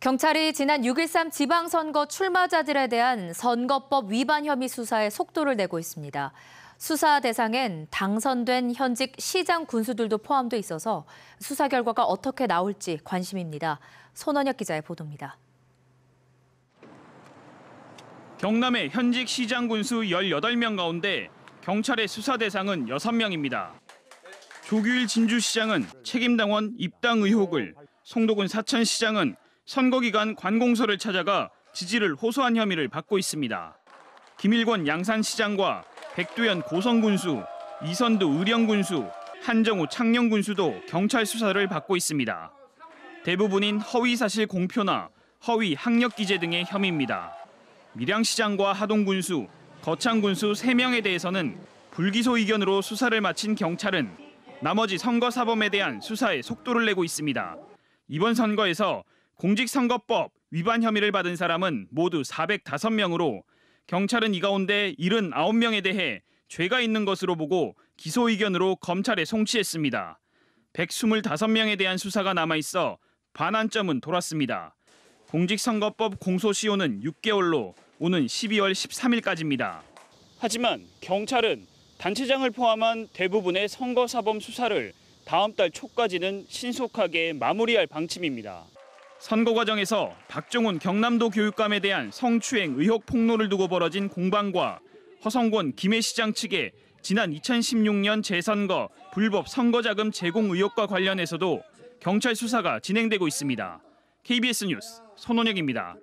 경찰이 지난 6.13 지방선거 출마자들에 대한 선거법 위반 혐의 수사에 속도를 내고 있습니다. 수사 대상엔 당선된 현직 시장 군수들도 포함돼 있어서 수사 결과가 어떻게 나올지 관심입니다. 손원혁 기자의 보도입니다. 경남의 현직 시장 군수 18명 가운데 경찰의 수사 대상은 6명입니다. 조규일 진주시장은 책임당원 입당 의혹을, 송도군 사천시장은 선거기간 관공서를 찾아가 지지를 호소한 혐의를 받고 있습니다. 김일권 양산시장과 백두현 고성군수, 이선두 의령군수, 한정우 창녕군수도 경찰 수사를 받고 있습니다. 대부분인 허위사실 공표나 허위 학력 기재 등의 혐의입니다. 밀양시장과 하동군수, 거창군수 3명에 대해서는 불기소 의견으로 수사를 마친 경찰은 나머지 선거사범에 대한 수사에 속도를 내고 있습니다. 이번 선거에서 공직선거법 위반 혐의를 받은 사람은 모두 405명으로 경찰은 이 가운데 79명에 대해 죄가 있는 것으로 보고 기소 의견으로 검찰에 송치했습니다. 125명에 대한 수사가 남아 있어 반환점은 돌았습니다. 공직선거법 공소시효는 6개월로 오는 12월 13일까지입니다. 하지만 경찰은 단체장을 포함한 대부분의 선거사범 수사를 다음 달 초까지는 신속하게 마무리할 방침입니다. 선거 과정에서 박종훈 경남도 교육감에 대한 성추행 의혹 폭로를 두고 벌어진 공방과 허성곤 김해시장 측의 지난 2016년 재선거 불법 선거자금 제공 의혹과 관련해서도 경찰 수사가 진행되고 있습니다. KBS 뉴스 손원혁입니다.